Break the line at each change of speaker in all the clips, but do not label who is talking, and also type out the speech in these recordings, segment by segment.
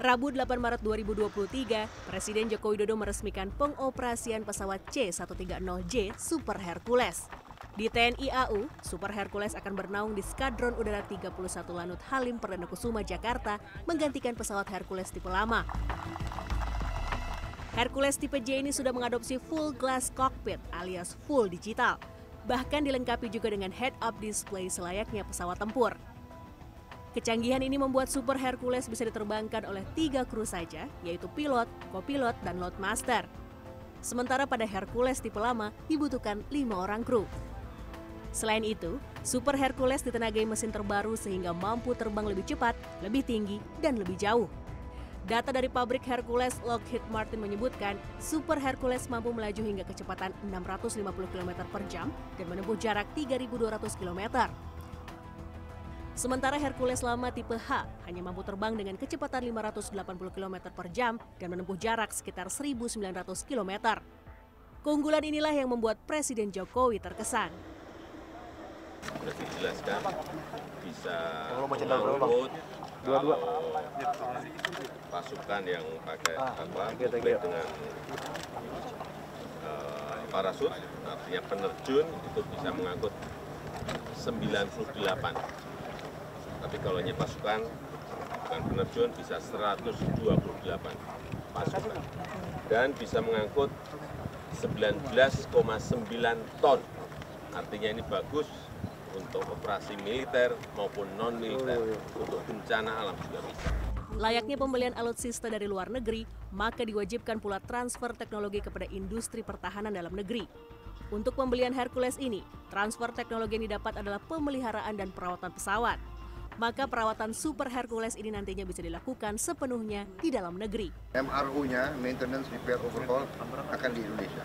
Rabu 8 Maret 2023, Presiden Joko Widodo meresmikan pengoperasian pesawat C-130J Super Hercules. Di TNI AU, Super Hercules akan bernaung di Skadron Udara 31 Lanut Halim Perdana Kusuma, Jakarta, menggantikan pesawat Hercules tipe lama. Hercules tipe J ini sudah mengadopsi full glass cockpit alias full digital. Bahkan dilengkapi juga dengan head-up display selayaknya pesawat tempur. Kecanggihan ini membuat Super Hercules bisa diterbangkan oleh tiga kru saja, yaitu pilot, kopilot, dan loadmaster. Sementara pada Hercules tipe lama dibutuhkan lima orang kru. Selain itu, Super Hercules ditenagai mesin terbaru sehingga mampu terbang lebih cepat, lebih tinggi, dan lebih jauh. Data dari pabrik Hercules Lockheed Martin menyebutkan Super Hercules mampu melaju hingga kecepatan 650 km per jam dan menempuh jarak 3.200 km. Sementara Hercules lama tipe H hanya mampu terbang dengan kecepatan 580 km per jam dan menempuh jarak sekitar 1.900 km. Keunggulan inilah yang membuat Presiden Jokowi terkesan.
Sudah dijelaskan, bisa melaut, kalau pasukan yang pakai ah, apa, dengan uh, parasut, artinya nah, penerjun, itu bisa mengangkut 98 tapi kalau hanya pasukan bukan penerjun bisa 128 pasukan dan bisa mengangkut 19,9 ton artinya ini bagus untuk operasi militer maupun non-militer oh, iya. untuk bencana alam juga bisa.
Layaknya pembelian alutsista dari luar negeri, maka diwajibkan pula transfer teknologi kepada industri pertahanan dalam negeri. Untuk pembelian Hercules ini, transfer teknologi yang didapat adalah pemeliharaan dan perawatan pesawat maka perawatan Super Hercules ini nantinya bisa dilakukan sepenuhnya di dalam negeri.
MRU-nya, Maintenance Repair Overhaul, akan di Indonesia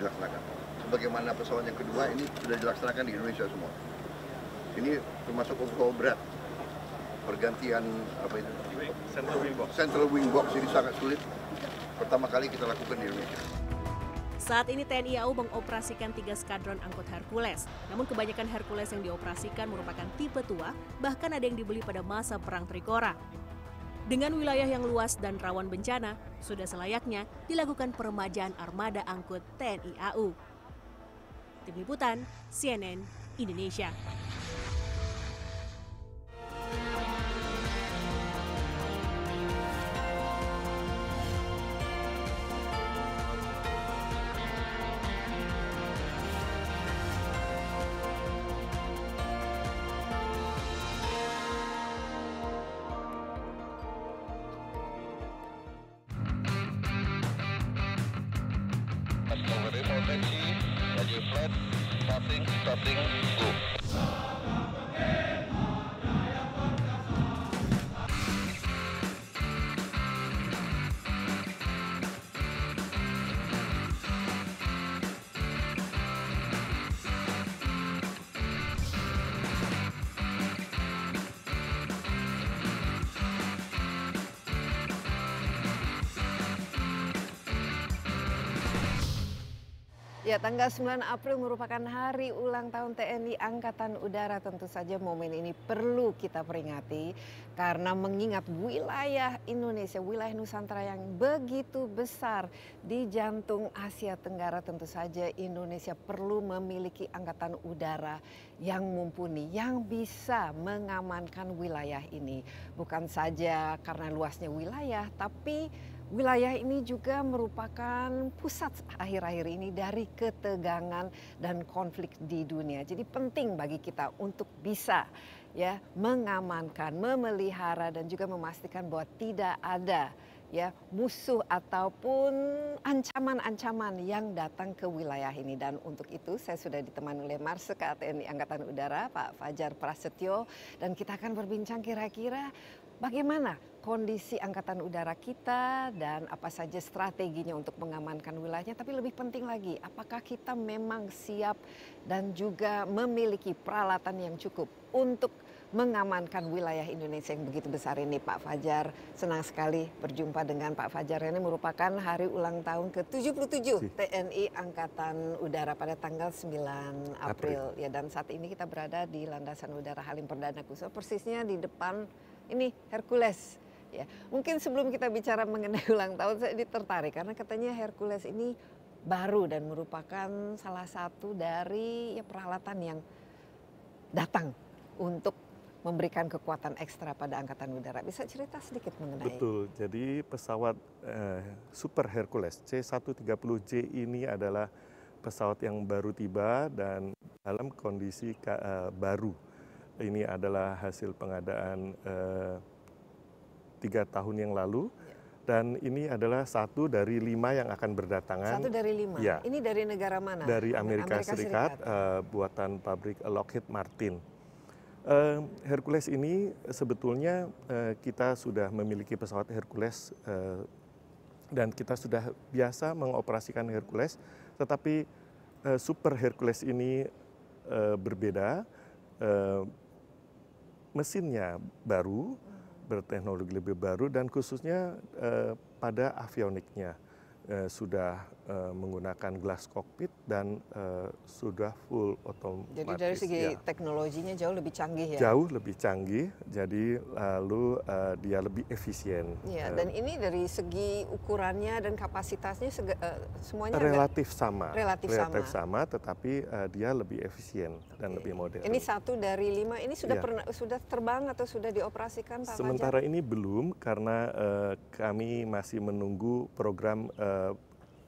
dilaksanakan. Sebagaimana pesawat yang kedua ini sudah dilaksanakan di Indonesia semua. Ini termasuk overhaul berat. Pergantian apa itu? Central wing box. Central wing box ini sangat sulit. Pertama kali kita lakukan di Indonesia.
Saat ini TNI AU mengoperasikan tiga skadron angkut Hercules. Namun kebanyakan Hercules yang dioperasikan merupakan tipe tua, bahkan ada yang dibeli pada masa Perang Trikora. Dengan wilayah yang luas dan rawan bencana, sudah selayaknya dilakukan peremajaan armada angkut TNI AU. Tim Liputan, CNN, Indonesia.
Starting, starting, go. Tanggal 9 April merupakan hari ulang tahun TNI Angkatan Udara. Tentu saja momen ini perlu kita peringati karena mengingat wilayah Indonesia, wilayah Nusantara yang begitu besar di jantung Asia Tenggara. Tentu saja Indonesia perlu memiliki angkatan udara yang mumpuni, yang bisa mengamankan wilayah ini. Bukan saja karena luasnya wilayah, tapi Wilayah ini juga merupakan pusat akhir-akhir ini dari ketegangan dan konflik di dunia. Jadi penting bagi kita untuk bisa ya mengamankan, memelihara dan juga memastikan bahwa tidak ada ya musuh ataupun ancaman-ancaman yang datang ke wilayah ini dan untuk itu saya sudah ditemani oleh Marsek TNI Angkatan Udara Pak Fajar Prasetyo dan kita akan berbincang kira-kira bagaimana kondisi angkatan udara kita dan apa saja strateginya untuk mengamankan wilayahnya tapi lebih penting lagi apakah kita memang siap dan juga memiliki peralatan yang cukup untuk mengamankan wilayah Indonesia yang begitu besar ini Pak Fajar senang sekali berjumpa dengan Pak Fajar ini merupakan hari ulang tahun ke-77 TNI Angkatan Udara pada tanggal 9 April. April ya dan saat ini kita berada di landasan udara Halim Perdana Kusuma persisnya di depan ini hercules ya mungkin sebelum kita bicara mengenai ulang tahun saya tertarik karena katanya hercules ini baru dan merupakan salah satu dari ya, peralatan yang datang untuk memberikan kekuatan ekstra pada angkatan udara. Bisa cerita sedikit mengenai? Betul.
Jadi pesawat eh, Super Hercules C130J ini adalah pesawat yang baru tiba dan dalam kondisi eh, baru ini adalah hasil pengadaan eh, tiga uh, tahun yang lalu ya. dan ini adalah satu dari lima yang akan berdatangan. Satu dari lima. Ya. Ini
dari negara mana? Dari Amerika, Amerika Serikat,
Serikat. Uh, buatan pabrik Lockheed Martin. Uh, Hercules ini sebetulnya kita sudah memiliki pesawat Hercules dan kita sudah biasa mengoperasikan Hercules, tetapi super Hercules ini berbeda mesinnya baru, berteknologi lebih baru dan khususnya eh, pada avioniknya eh, sudah Eh, menggunakan glass cockpit dan uh, sudah full otomatis. Jadi dari segi ya.
teknologinya jauh lebih canggih ya? Jauh
lebih canggih, jadi lalu eh, uh, dia lebih efisien. Ya, uh, dan
ini dari segi ukurannya dan kapasitasnya uh, semuanya relatif
agak, sama. Relatif, relatif sama. sama, tetapi uh, dia lebih efisien okay. dan lebih modern. Ini
satu dari lima, ini sudah ya. pernah sudah terbang atau sudah dioperasikan Pak Sementara
ini belum karena uh, kami masih menunggu program uh,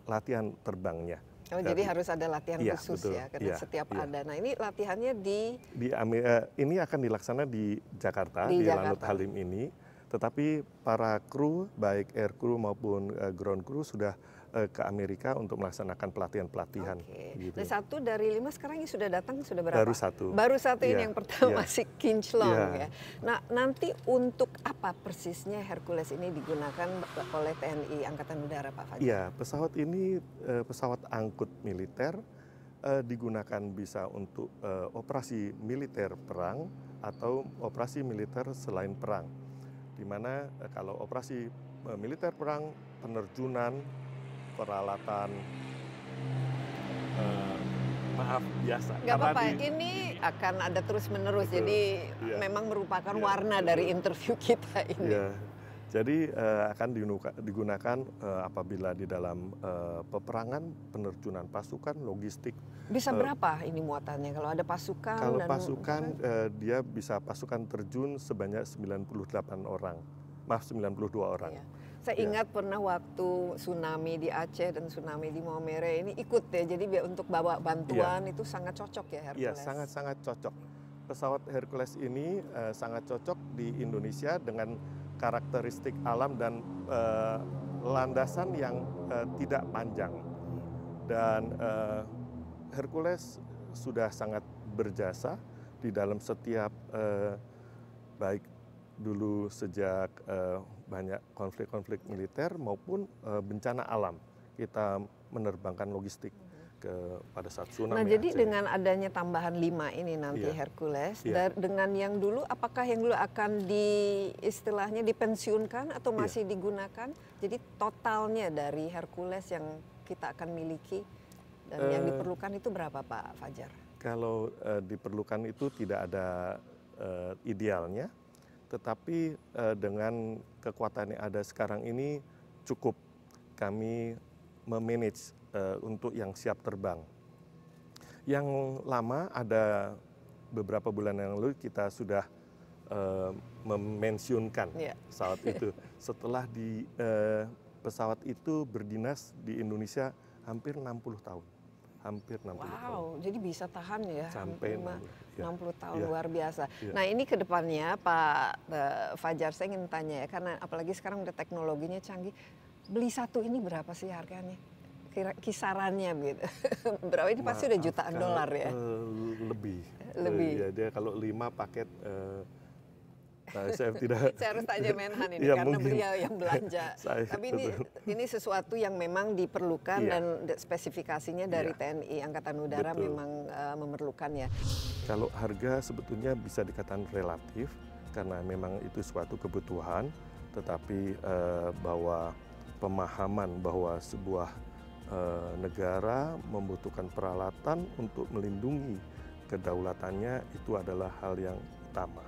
latihan terbangnya. Oh, jadi harus
ada latihan ya, khusus betul, ya, karena ya, setiap ya. ada. Nah, ini latihannya di
di eh, ini akan dilaksanakan di Jakarta di, di Lanut Halim ini, tetapi para kru baik air kru maupun eh, ground kru sudah uh, ke Amerika untuk melaksanakan pelatihan-pelatihan. Okay. Gitu. Nah, satu
dari lima sekarang yang sudah datang sudah berapa? Baru satu. Baru satu yeah. yang pertama yeah. si Kinclong yeah. ya. Nah nanti untuk apa persisnya Hercules ini digunakan oleh TNI Angkatan Udara Pak Fajar? Ya yeah,
pesawat ini uh, pesawat angkut militer eh, digunakan bisa untuk uh, operasi militer perang atau operasi militer selain perang. Dimana uh, kalau operasi militer perang, penerjunan, peralatan uh, maaf biasa. Gak apa-apa.
Ini akan ada terus menerus. Betul. Jadi iya. memang merupakan iya, warna dari interview kita ini. Iya.
Jadi uh, akan digunakan uh, apabila di dalam uh, peperangan, penerjunan pasukan, logistik. Bisa uh, berapa
ini muatannya kalau ada pasukan? Kalau dan pasukan
uh, dia bisa pasukan terjun sebanyak 98 orang. Maaf 92 orang
saya iya. ingat pernah waktu tsunami di Aceh dan tsunami di Maumere ini ikut ya jadi untuk bawa bantuan ya. itu sangat cocok ya iya, Hercules. Iya
sangat sangat cocok. Pesawat Hercules ini uh, sangat cocok di Indonesia dengan karakteristik alam dan uh, landasan yang uh, tidak panjang dan uh, Hercules sudah sangat berjasa di dalam setiap uh, baik dulu sejak uh, banyak konflik-konflik militer maupun uh, bencana alam. Kita menerbangkan logistik ke pada saat tsunami. Nah, jadi
Aceh. dengan adanya tambahan lima ini nanti yeah. Hercules, yeah. dengan yang dulu, apakah yang dulu akan di istilahnya dipensiunkan atau iya. masih yeah. digunakan? Jadi totalnya dari Hercules yang kita akan miliki
dan uh, yang eh, diperlukan
itu berapa Pak Fajar?
Kalau uh, diperlukan itu tidak ada uh, idealnya, tetapi eh, dengan kekuatan yang ada sekarang ini cukup kami memanage eh, untuk yang siap terbang. Yang lama ada beberapa bulan yang lalu kita sudah uh, memensiunkan yeah. pesawat itu. Setelah di uh, pesawat itu berdinas di Indonesia hampir 60 tahun hampir 60 wow, tahun. Wow,
jadi bisa tahan ya sampai 60, 60 ya. tahun ya. luar biasa. Ya. Nah, ini kedepannya Pak eh, Fajar saya ingin tanya ya karena apalagi sekarang udah teknologinya canggih. Beli satu ini berapa sih harganya? Kira kisarannya gitu. berapa ini pasti udah jutaan dolar ya?
Uh, lebih. Lebih. Uh, ya, dia kalau 5 paket uh, Nah, saya harus tanya Menhan ini ya, karena mungkin. beliau yang belanja. saya, Tapi ini
ini sesuatu yang memang diperlukan ya. dan spesifikasinya dari ya. TNI Angkatan Udara betul. memang uh, memerlukan ya.
Kalau harga sebetulnya bisa dikatakan relatif karena memang itu suatu kebutuhan, tetapi uh, bahwa pemahaman bahwa sebuah uh, negara membutuhkan peralatan untuk melindungi kedaulatannya itu adalah hal yang utama.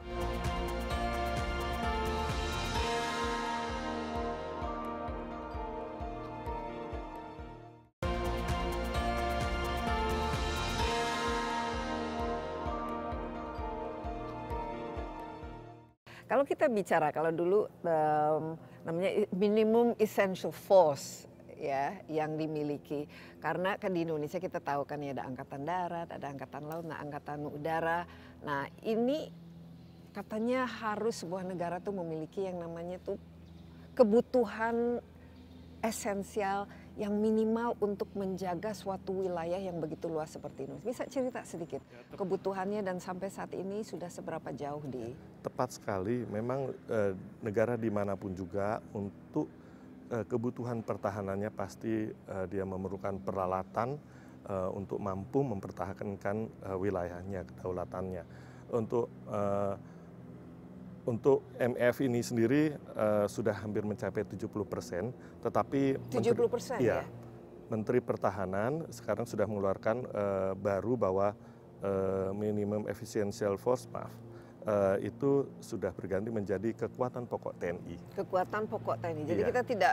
kita bicara kalau dulu namanya minimum essential force ya yang dimiliki karena kan di Indonesia kita tahu kan ya ada angkatan darat, ada angkatan laut, nah angkatan udara. Nah ini katanya harus sebuah negara tuh memiliki yang namanya tuh kebutuhan esensial yang minimal untuk menjaga suatu wilayah yang begitu luas seperti ini. Bisa cerita sedikit ya, kebutuhannya dan sampai saat ini sudah seberapa jauh di? Ya,
tepat sekali, memang e, negara dimanapun juga untuk e, kebutuhan pertahanannya pasti e, dia memerlukan peralatan e, untuk mampu mempertahankan e, wilayahnya, kedaulatannya. Untuk e, untuk MF ini sendiri uh, sudah hampir mencapai 70 persen, tetapi 70 persen ya, ya. Menteri Pertahanan sekarang sudah mengeluarkan uh, baru bahwa uh, minimum efficiency force maaf Eh, itu sudah berganti menjadi kekuatan pokok TNI.
Kekuatan pokok TNI. Jadi iya. kita tidak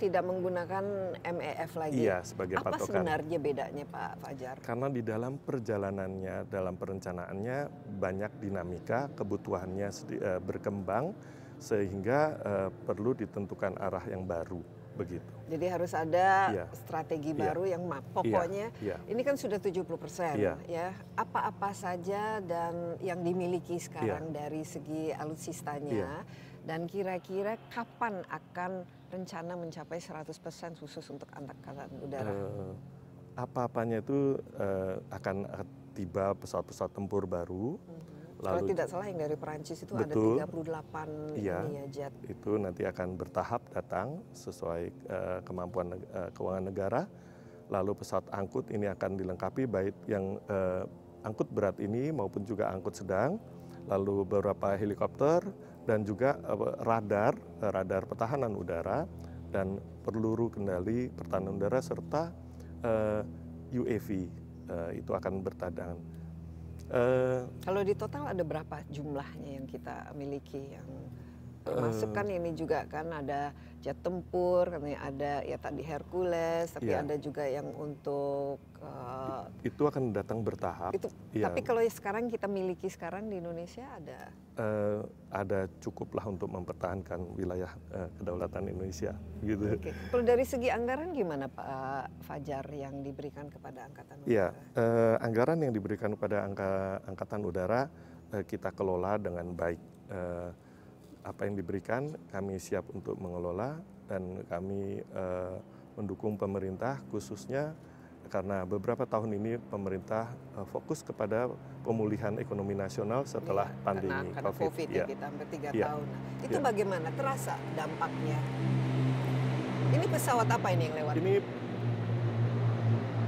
tidak menggunakan MEF lagi. Iya,
sebagai Apa patokan. Apa sebenarnya
bedanya Pak Fajar?
Karena di dalam perjalanannya, dalam perencanaannya banyak dinamika, kebutuhannya eh, berkembang sehingga uh, perlu ditentukan arah yang baru begitu.
Jadi harus ada ya. strategi iya. baru yang iya. pokoknya ya. Ya. ini kan sudah 70% persen iya. ya. Apa-apa saja dan yang dimiliki sekarang ya. dari segi alutsistanya ya. dan kira-kira kapan akan rencana mencapai 100% khusus untuk angkatan udara? Uh,
apa-apanya itu uh, akan eh, tiba pesawat-pesawat tempur baru. -hmm kalau tidak salah yang
dari Perancis itu betul, ada 38 iya, ini ya jet.
Itu nanti akan bertahap datang sesuai uh, kemampuan uh, keuangan negara. Lalu pesawat angkut ini akan dilengkapi baik yang uh, angkut berat ini maupun juga angkut sedang. Lalu beberapa helikopter dan juga uh, radar, uh, radar pertahanan udara dan peluru kendali pertahanan udara serta uh, UAV uh, itu akan bertadangan. Eh,
kalau di total ada berapa jumlahnya yang kita miliki yang
termasuk kan
ini juga kan ada jet tempur katanya ada ya tadi Hercules tapi iya. ada juga yang untuk eh,
itu akan datang bertahap itu ya. tapi kalau
sekarang kita miliki sekarang di Indonesia ada
uh, ada cukuplah untuk mempertahankan wilayah uh, kedaulatan Indonesia gitu okay.
kalau dari segi anggaran gimana Pak Fajar yang diberikan kepada angkatan
iya, udara ya uh, anggaran yang diberikan kepada angka, angkatan udara uh, kita kelola dengan baik uh, apa yang diberikan kami siap untuk mengelola dan kami eh, mendukung pemerintah khususnya karena beberapa tahun ini pemerintah uh, fokus kepada pemulihan ekonomi nasional setelah ya, pandemi karena, karena COVID. COVID ya, iya. kita
hampir tiga ya. tahun.
Nah, itu ya. bagaimana
terasa dampaknya? Ini pesawat apa ini yang lewat? Ini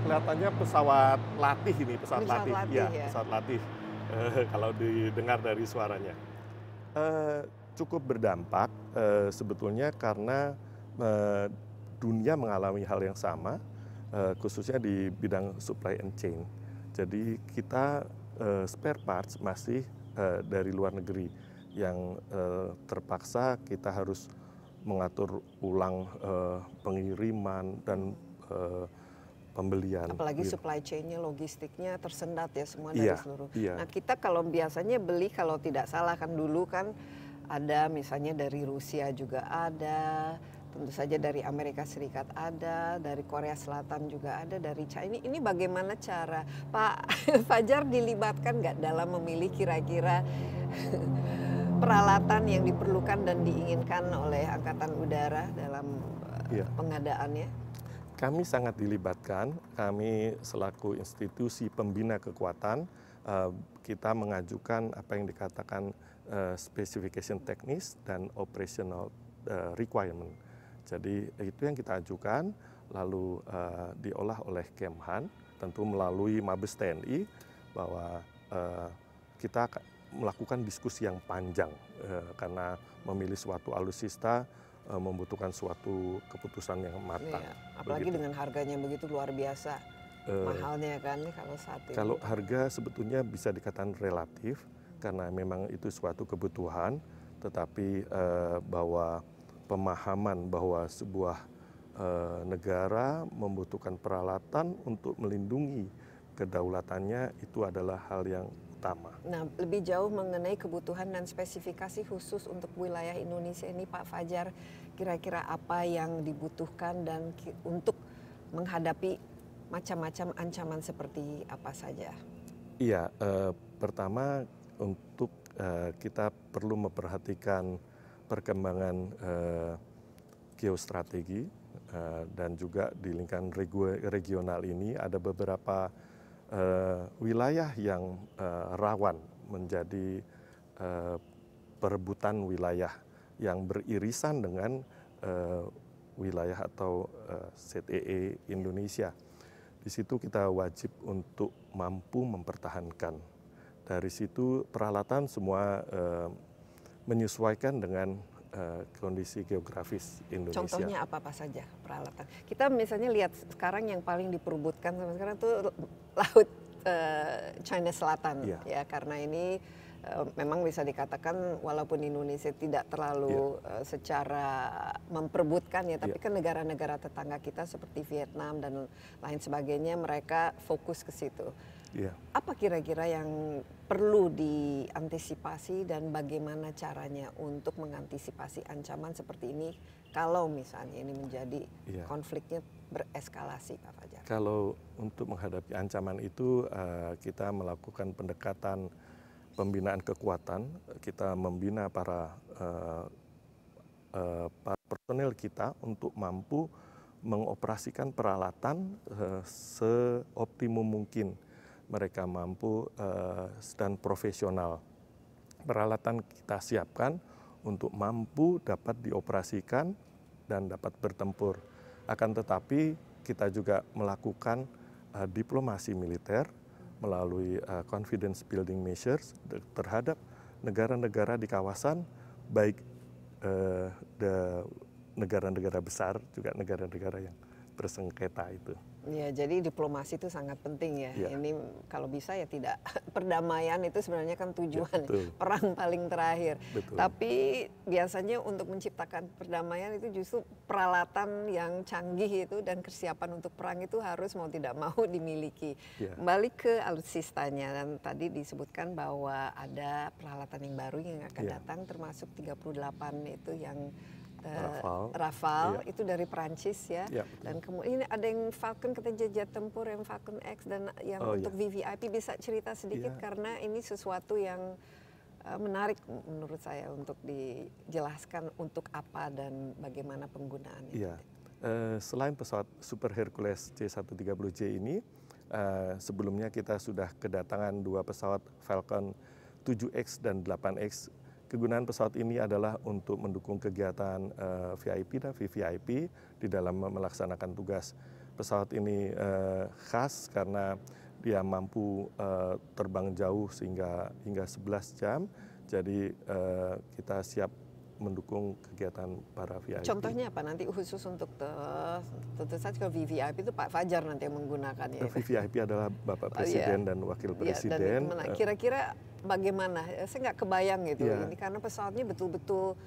kelihatannya pesawat latih ini, pesawat, pesawat latih. latih ya, ya, pesawat latih. Uh, kalau didengar dari suaranya. Uh, cukup berdampak e, sebetulnya karena e, dunia mengalami hal yang sama, e, khususnya di bidang supply and chain. Jadi kita e, spare parts masih e, dari luar negeri yang e, terpaksa kita harus mengatur ulang e, pengiriman dan e, pembelian. Apalagi iya. supply
chain-nya, logistiknya tersendat ya semua dari iya, seluruh. Iya. Nah kita kalau biasanya beli kalau tidak salah kan dulu kan ada misalnya dari Rusia juga ada tentu saja dari Amerika Serikat ada dari Korea Selatan juga ada dari China ini, ini bagaimana cara Pak Fajar dilibatkan nggak dalam memilih kira-kira peralatan yang diperlukan dan diinginkan oleh Angkatan Udara dalam ya. pengadaannya
kami sangat dilibatkan kami selaku institusi pembina kekuatan eh, kita mengajukan apa yang dikatakan spesifikasi eh, specification teknis dan operational eh, requirement. Jadi itu yang kita ajukan lalu uh, diolah oleh Kemhan tentu melalui Mabes TNI bahwa uh, kita melakukan diskusi yang panjang uh, karena memilih suatu alutsista uh, membutuhkan suatu keputusan yang matang. Iya, apalagi begitu. dengan
harganya begitu luar biasa.
Uh, mahalnya
kan kalau saat ini. Kalau
harga sebetulnya bisa dikatakan relatif karena memang itu suatu kebutuhan, tetapi eh, bahwa pemahaman bahwa sebuah eh, negara membutuhkan peralatan untuk melindungi kedaulatannya itu adalah hal yang utama.
Nah, lebih jauh mengenai kebutuhan dan spesifikasi khusus untuk wilayah Indonesia ini, Pak Fajar, kira-kira apa yang dibutuhkan dan untuk menghadapi macam-macam ancaman seperti apa saja?
Iya, eh, pertama untuk uh, kita perlu memperhatikan perkembangan uh, geostrategi uh, dan juga di lingkungan regional ini ada beberapa uh, wilayah yang uh, rawan menjadi uh, perebutan wilayah yang beririsan dengan uh, wilayah atau uh, ZEE Indonesia. Di situ kita wajib untuk mampu mempertahankan dari situ peralatan semua eh, menyesuaikan dengan eh, kondisi geografis Indonesia. Contohnya
apa apa saja peralatan? Kita misalnya lihat sekarang yang paling diperbutkan sama sekarang itu laut eh, China Selatan ya, ya karena ini eh, memang bisa dikatakan walaupun Indonesia tidak terlalu yeah. Iya. secara memperbutkan ya tapi yeah. kan negara-negara tetangga kita seperti Vietnam dan lain sebagainya mereka fokus ke situ. Yeah. Apa kira-kira yang perlu diantisipasi dan bagaimana caranya untuk mengantisipasi ancaman seperti ini kalau misalnya ini menjadi yeah. konfliknya bereskalasi Pak
Fajar? Kalau untuk menghadapi ancaman itu eh, kita melakukan pendekatan pembinaan kekuatan, kita membina para eh, eh, para personel kita untuk mampu mengoperasikan peralatan seoptimum mungkin mereka mampu uh, dan profesional. Peralatan kita siapkan untuk mampu dapat dioperasikan dan dapat bertempur. Akan tetapi kita juga melakukan uh, diplomasi militer melalui uh, confidence building measures terhadap negara-negara di kawasan baik negara-negara besar juga negara-negara yang bersengketa itu.
Ya, jadi diplomasi itu sangat penting ya. ya. Ini kalau bisa ya tidak perdamaian itu sebenarnya kan tujuan ya, perang paling terakhir. Betul. Tapi biasanya untuk menciptakan perdamaian itu justru peralatan yang canggih itu dan kesiapan untuk perang itu harus mau tidak mau dimiliki. Ya. Kembali ke alutsistanya dan tadi disebutkan bahwa ada peralatan yang baru yang akan ya. datang termasuk 38 itu yang Rafale, eh, Rafale iya. itu dari Prancis ya. Iya, dan kemudian ada yang Falcon kita jejak tempur yang Falcon X dan yang oh, iya. untuk VVIP bisa cerita sedikit karena ini sesuatu yang uh, menarik menurut saya untuk dijelaskan untuk apa dan bagaimana penggunaannya. Ya.
Uh, selain pesawat Super Hercules C130J ini, uh, sebelumnya kita sudah kedatangan dua pesawat Falcon 7X dan 8X kegunaan pesawat ini adalah untuk mendukung kegiatan uh, eh, VIP dan VVIP di dalam melaksanakan tugas. Pesawat ini uh, khas karena dia mampu uh, terbang jauh sehingga hingga 11 jam. Jadi uh, kita siap mendukung kegiatan para VIP. Contohnya
apa nanti khusus untuk tentu saja VVIP itu Pak Fajar nanti yang menggunakan
VVIP adalah Bapak Presiden oh, iya. dan Wakil iya, Presiden.
Kira-kira ya, bagaimana ya, saya nggak kebayang gitu yeah. ini karena pesawatnya betul-betul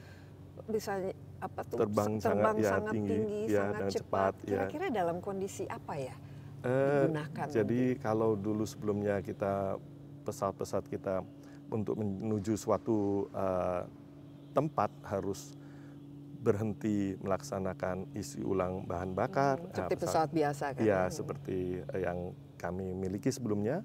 bisa apa tuh terbang, terbang sangat, ya, sangat tinggi, tinggi ya, sangat cepat. Iya. Kira-kira ya. dalam kondisi apa ya
eh, digunakan? Jadi kalau dulu sebelumnya kita pesawat-pesawat kita untuk menuju suatu uh, tempat harus berhenti melaksanakan isi ulang bahan bakar. Hmm, seperti nah, pesawat, pesawat biasa kan? Iya, ya, seperti yang kami miliki sebelumnya.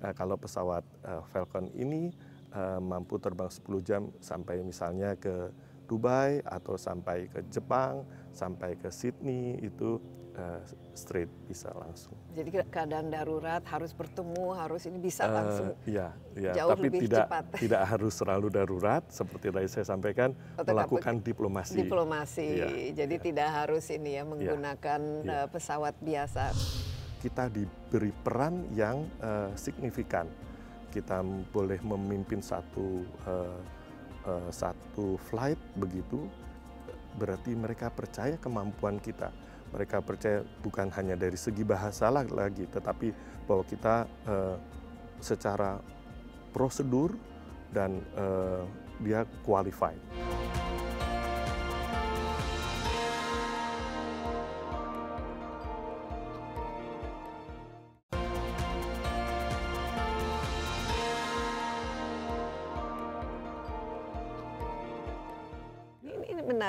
Nah, kalau pesawat uh, Falcon ini uh, mampu terbang 10 jam sampai misalnya ke Dubai atau sampai ke Jepang, sampai ke Sydney itu uh, straight bisa langsung.
Jadi keadaan darurat harus bertemu, harus ini bisa langsung.
Uh, iya, iya. Jauh tapi lebih tidak cepat. tidak harus selalu darurat seperti tadi saya sampaikan lakukan oh, melakukan diplomasi. Diplomasi. Ya,
Jadi ya. tidak harus ini ya iya, menggunakan ya. pesawat biasa
kita diberi peran yang uh, signifikan. Kita boleh memimpin satu uh, uh, satu flight begitu, berarti mereka percaya kemampuan kita. Mereka percaya bukan hanya dari segi bahasa lagi, tetapi bahwa kita uh, secara prosedur dan uh, dia qualified.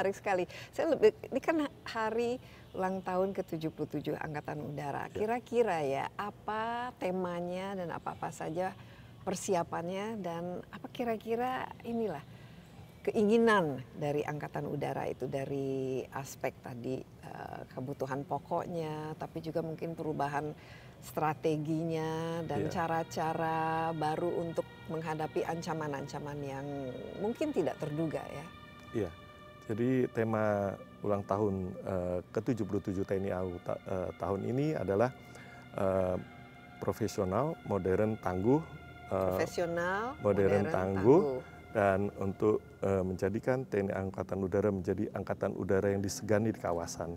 menarik sekali. Saya lebih, ini kan hari ulang tahun ke tujuh puluh tujuh Angkatan Udara. Ya. Kira-kira ya apa temanya dan apa-apa saja persiapannya dan apa kira-kira inilah keinginan dari Angkatan Udara itu dari aspek tadi eh, kebutuhan pokoknya, tapi juga mungkin perubahan strateginya dan ya. cara-cara baru untuk menghadapi ancaman-ancaman yang mungkin tidak terduga ya.
Yeah. Jadi tema ulang tahun uh, ke-77 TNI AU tahun ini adalah eh, profesional, modern, tangguh. Eh,
profesional, modern, modern tangguh, tangguh.
Dan untuk eh, menjadikan TNI Angkatan Udara menjadi angkatan udara yang disegani di kawasan.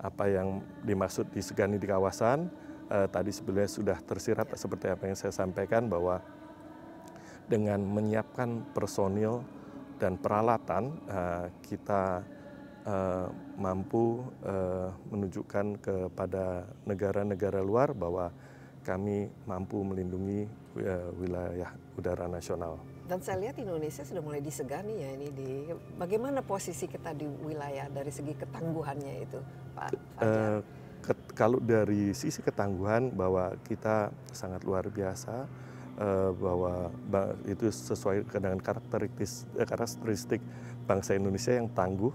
Apa yang dimaksud disegani di kawasan? tadi sebenarnya sudah tersirat ya. seperti apa yang saya sampaikan bahwa dengan menyiapkan personil dan peralatan eh, kita eh, mampu eh, menunjukkan kepada negara-negara luar bahwa kami mampu melindungi wilayah udara nasional.
Dan saya lihat Indonesia sudah mulai disegani ya ini di bagaimana posisi kita di wilayah dari segi ketangguhannya itu, Pak
Fajar? kalau dari sisi ketangguhan bahwa kita sangat luar biasa Eh, bahwa itu sesuai dengan karakteristik, eh, karakteristik bangsa Indonesia yang tangguh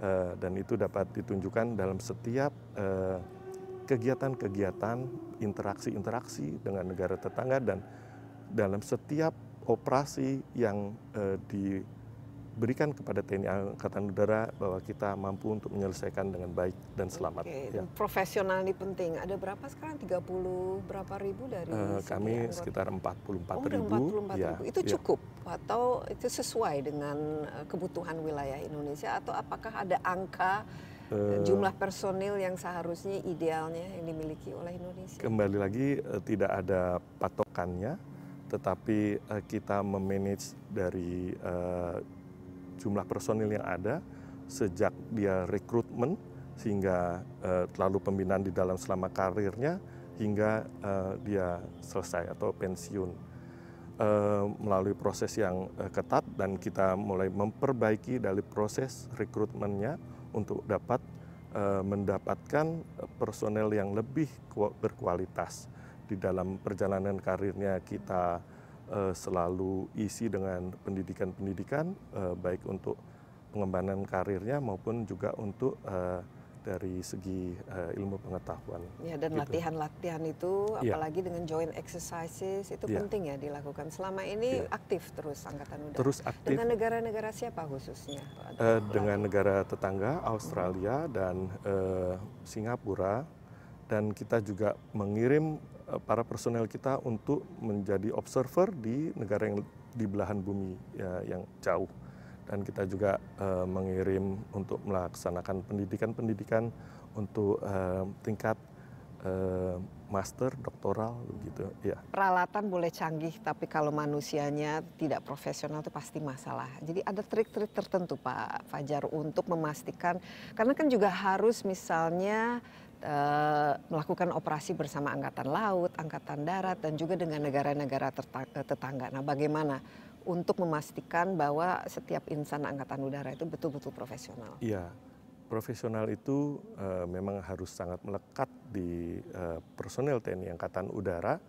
eh, dan itu dapat ditunjukkan dalam setiap kegiatan-kegiatan interaksi-interaksi dengan negara tetangga dan dalam setiap operasi yang di berikan kepada TNI Angkatan Udara bahwa kita mampu untuk menyelesaikan dengan baik dan selamat. Okay. Ya.
Profesional ini penting. Ada berapa sekarang? 30 berapa ribu dari uh, Kami sekitar
sekitar 44 oh, ribu. 44 ya, ribu. Itu ya. cukup
atau itu sesuai dengan eh, kebutuhan wilayah Indonesia atau apakah ada angka uh, jumlah personil yang seharusnya idealnya yang dimiliki oleh Indonesia?
Kembali lagi tidak ada patokannya, tetapi kita memanage dari uh, jumlah personil yang ada sejak dia rekrutmen sehingga uh, lalu pembinaan di dalam selama karirnya hingga uh, dia selesai atau pensiun uh, melalui proses yang uh, ketat dan kita mulai memperbaiki dari proses rekrutmennya untuk dapat uh, mendapatkan personel yang lebih berkualitas di dalam perjalanan karirnya kita Eh, selalu isi dengan pendidikan-pendidikan uh, baik untuk pengembangan karirnya maupun juga untuk uh, dari segi uh, ilmu pengetahuan.
Ya dan gitu. latihan-latihan gitu. itu iya. apalagi dengan joint exercises itu ya. penting ya dilakukan. Selama ini ya. aktif terus angkatan udara. Terus aktif. Dengan negara-negara siapa khususnya?
Uh, dengan negara tetangga Australia hmm. dan uh, Singapura dan kita juga mengirim Eh, para personel kita untuk menjadi observer di negara yang di belahan bumi ya, yang jauh dan kita juga uh, mengirim untuk melaksanakan pendidikan-pendidikan untuk uh, tingkat master, doktoral begitu ya.
Peralatan boleh canggih tapi kalau manusianya tidak profesional itu pasti masalah. Jadi ada trik-trik tertentu Pak Fajar untuk memastikan karena kan juga harus misalnya Eh, melakukan operasi bersama Angkatan Laut, Angkatan Darat, dan juga dengan negara-negara eh, tetangga. Nah, bagaimana untuk memastikan bahwa setiap insan Angkatan Udara itu betul-betul profesional?
Iya, profesional itu uh, memang harus sangat melekat di uh, personel TNI Angkatan Udara,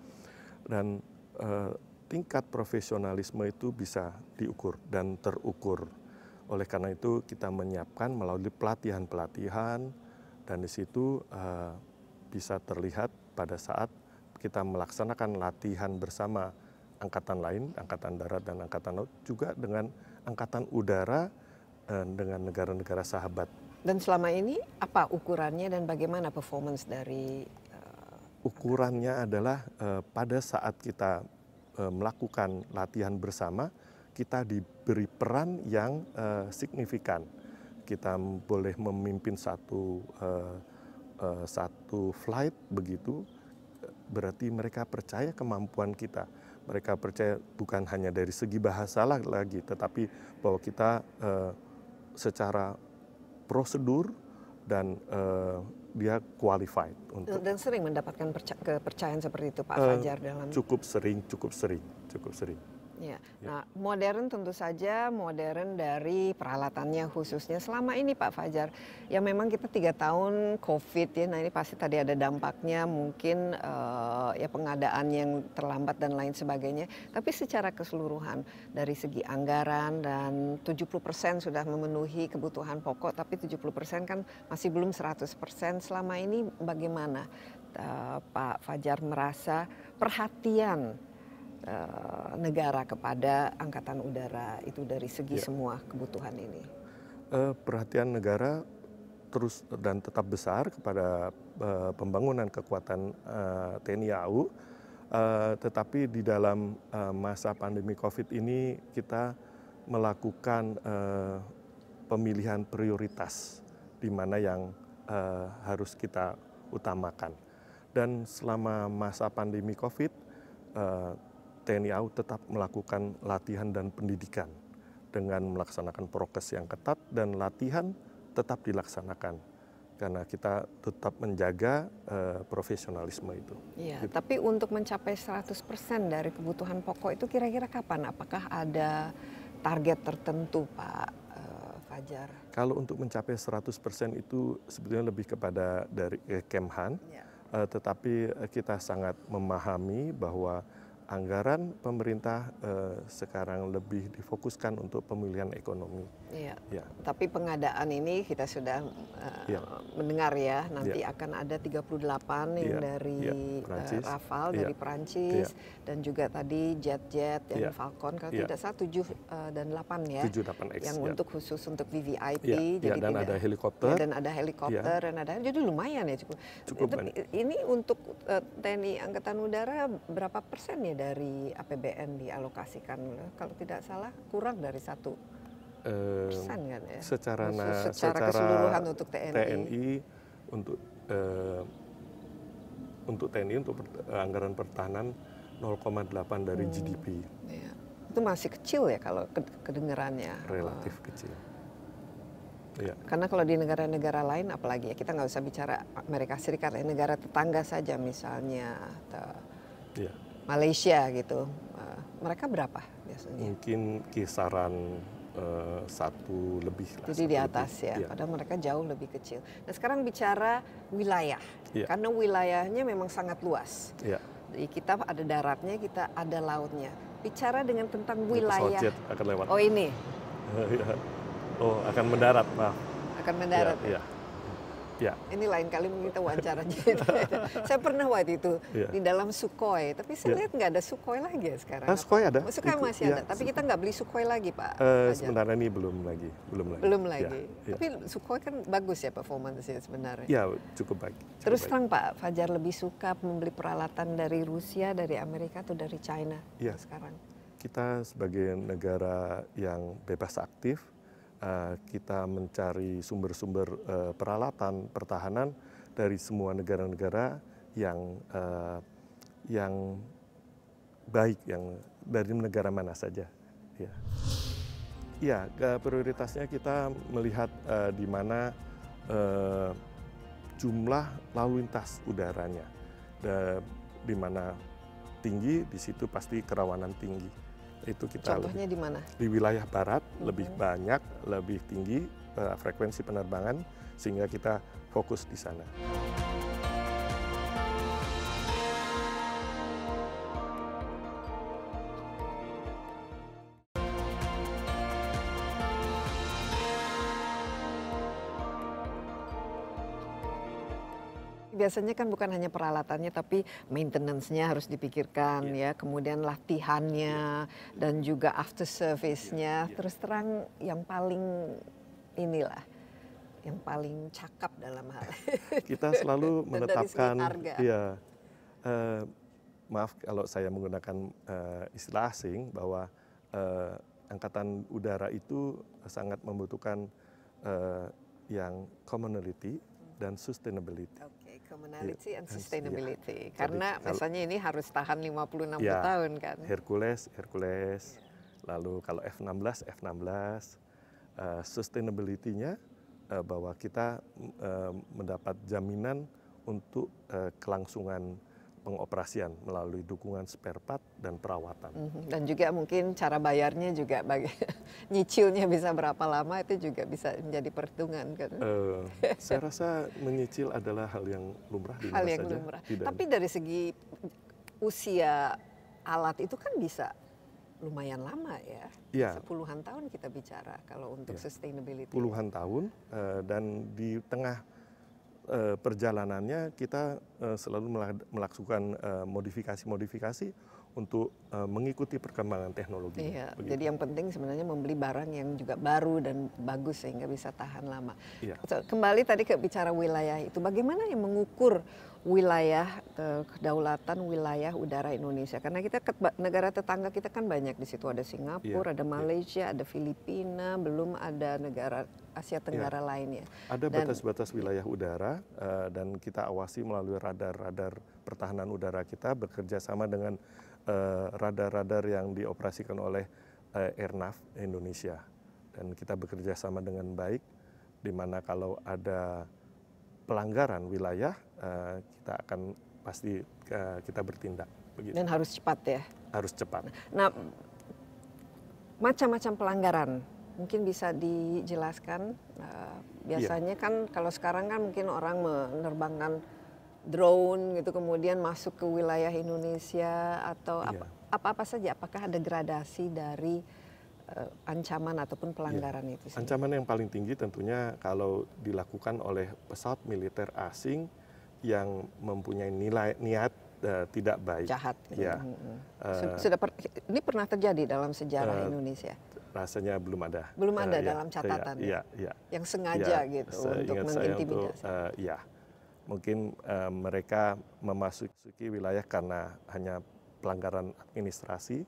dan uh, tingkat profesionalisme itu bisa diukur dan terukur. Oleh karena itu, kita menyiapkan melalui pelatihan-pelatihan dan di situ uh, bisa terlihat pada saat kita melaksanakan latihan bersama angkatan lain, angkatan darat dan angkatan laut, juga dengan angkatan udara uh, dengan negara-negara sahabat.
Dan selama ini apa ukurannya dan bagaimana performance dari
uh, ukurannya adalah uh, pada saat kita uh, melakukan latihan bersama kita diberi peran yang uh, signifikan kita boleh memimpin satu uh, uh, satu flight begitu berarti mereka percaya kemampuan kita mereka percaya bukan hanya dari segi bahasa lagi tetapi bahwa kita uh, secara prosedur dan uh, dia qualified untuk
dan sering mendapatkan kepercayaan seperti itu Pak Fajar uh, dalam cukup
sering cukup sering cukup sering
Ya. ya, nah modern tentu saja modern dari peralatannya khususnya selama ini pak fajar ya memang kita tiga tahun covid ya nah ini pasti tadi ada dampaknya mungkin eh, ya pengadaan yang terlambat dan lain sebagainya tapi secara keseluruhan dari segi anggaran dan 70% sudah memenuhi kebutuhan pokok tapi 70% kan masih belum 100% selama ini bagaimana eh, Pak Fajar merasa perhatian Eh, negara kepada angkatan udara itu dari segi ya. semua kebutuhan ini?
Eh, perhatian negara terus dan tetap besar kepada eh, pembangunan kekuatan TNI AU. tetapi di dalam masa pandemi COVID ini kita melakukan pemilihan prioritas di mana yang harus kita utamakan. Dan selama masa pandemi COVID, TNI AU tetap melakukan latihan dan pendidikan dengan melaksanakan prokes yang ketat dan latihan tetap dilaksanakan karena kita tetap menjaga uh, profesionalisme itu.
Iya, gitu. tapi untuk mencapai 100% dari kebutuhan pokok itu kira-kira kapan? Apakah ada target tertentu, Pak
uh, Fajar? Kalau untuk mencapai 100% itu sebetulnya lebih kepada dari eh, Kemhan. Ya. Uh, tetapi kita sangat memahami bahwa anggaran pemerintah eh, sekarang lebih difokuskan untuk pemilihan ekonomi Iya, ya.
tapi pengadaan ini kita sudah eh, ya. mendengar ya nanti ya. akan ada tiga puluh delapan yang dari eh, rafale dari perancis dan juga tadi jet jet yang falcon kalau tidak salah tujuh eh, dan delapan ya yang untuk khusus untuk VVIP jadi dan ada helikopter dan ada helikopter dan ada jadi lumayan ya cukup ini untuk TNI Angkatan Udara berapa persen ya dari APBN dialokasikan kalau tidak salah kurang dari satu
kan ya? secara, keseluruhan untuk TNI, TNI untuk uh, untuk TNI untuk per, eh, anggaran pertahanan 0,8 dari hmm. GDP. Ya.
Itu masih kecil ya kalau kedengarannya. Relatif
oh. kecil. Ya.
Karena kalau di negara-negara lain apalagi ya kita nggak usah bicara Amerika Serikat ya negara tetangga saja misalnya atau ya. Malaysia gitu. Eh, mereka berapa
biasanya? Mungkin kisaran Eh, satu lebih lah. Jadi di atas lebih. ya, ya, padahal
mereka jauh lebih kecil. Nah sekarang bicara wilayah, ya. karena wilayahnya memang sangat luas. Ya. Jadi kita ada daratnya, kita ada lautnya. Bicara dengan tentang wilayah. jet
akan lewat. Oh ini. Iya. oh akan mendarat, maaf. Akan mendarat. Ya, ya. Ya.
Ini lain kali kita wawancaranya saya pernah waktu itu yeah. di dalam Sukhoi, tapi saya yeah. lihat nggak ada Sukhoi lagi ya sekarang. Nah, Sukhoi ada. Sukhoi masih ya. ada, tapi kita nggak beli Sukhoi lagi Pak. Uh, eh, sebenarnya
ini belum lagi, belum lagi. Belum ya, lagi. Yeah. Tapi
Sukhoi kan bagus ya performansnya sebenarnya. Ya
cukup baik. Cukup
Terus terang Pak Fajar lebih suka membeli peralatan dari Rusia, dari Amerika atau dari China ya. sekarang?
Kita sebagai negara yang bebas aktif, Eh, kita mencari sumber-sumber uh, peralatan pertahanan dari semua negara-negara yang uh, yang baik yang dari negara mana saja ya ya prioritasnya kita melihat uh, di mana uh, jumlah lalu lintas udaranya di mana tinggi di situ pasti kerawanan tinggi itu kita Contohnya di mana? Di wilayah barat -hmm. lebih banyak, lebih tinggi uh, frekuensi penerbangan sehingga kita fokus di sana.
biasanya kan bukan hanya peralatannya tapi maintenance-nya harus dipikirkan iya. ya, kemudian latihannya iya. dan juga after service-nya. Iya. Terus terang yang paling inilah yang paling cakap dalam hal
kita selalu menetapkan ya uh, maaf kalau saya menggunakan uh, istilah asing bahwa uh, angkatan udara itu sangat membutuhkan uh, yang commonality dan sustainability okay commonality iya, and kan, iya. sustainability karena misalnya
ini harus tahan 50 60 iya, tahun kan
Hercules Hercules lalu kalau F16 F16 uh, sustainability-nya uh, bahwa kita uh, mendapat jaminan untuk uh, kelangsungan pengoperasian melalui dukungan spare part dan perawatan.
Mhm. Dan juga mungkin cara bayarnya juga bagi nyicilnya bisa berapa lama itu juga bisa menjadi perhitungan kan?
Uh, saya rasa menyicil adalah hal yang lumrah di Hal yang saja. lumrah. Tapi
dari segi usia alat itu kan bisa lumayan lama ya. ya. Sepuluhan tahun kita bicara kalau untuk ya. sustainability.
Puluhan tahun uh, dan di tengah Eh, perjalanannya kita eh, selalu melakukan eh, modifikasi-modifikasi untuk mengikuti perkembangan teknologi. Iya, jadi yang
penting sebenarnya membeli barang yang juga baru dan bagus sehingga bisa tahan lama. Iya. kembali tadi ke bicara wilayah itu, bagaimana yang mengukur wilayah kedaulatan wilayah udara Indonesia karena kita negara tetangga kita kan banyak di situ ada iya, Singapura, iya, ada Malaysia, iya. ada Filipina, belum ada negara Asia iya. Tenggara ya. lainnya. Ada batas-batas
wilayah udara uh, dan kita awasi melalui radar-radar pertahanan udara kita bekerja sama dengan eh, radar-radar uh, yang dioperasikan oleh uh, Airnav Indonesia dan kita bekerja sama dengan baik di mana kalau ada pelanggaran wilayah uh, kita akan pasti uh, kita bertindak begitu. Dan
harus cepat ya. Harus cepat. Nah, macam-macam pelanggaran mungkin bisa dijelaskan eh, iya. biasanya kan kalau sekarang kan mungkin orang menerbangkan drone gitu kemudian masuk ke wilayah Indonesia atau iya. apa-apa saja apakah ada gradasi dari eh, ancaman ataupun iya. pelanggaran ya. itu sendiri?
Ancaman yang paling tinggi tentunya kalau dilakukan oleh pesawat militer asing yang mempunyai nilai niat uh, tidak baik. Jahat. Ya.
Hmm. Uh, Sudah per, ini pernah terjadi dalam sejarah uh, Indonesia
rasanya belum ada. Belum ada uh, dalam catatan. Ya? Iya, iya. Ya. Yang sengaja ya, gitu untuk mengintimidasi. uh, ya, mungkin uh, mereka memasuki wilayah karena hanya pelanggaran administrasi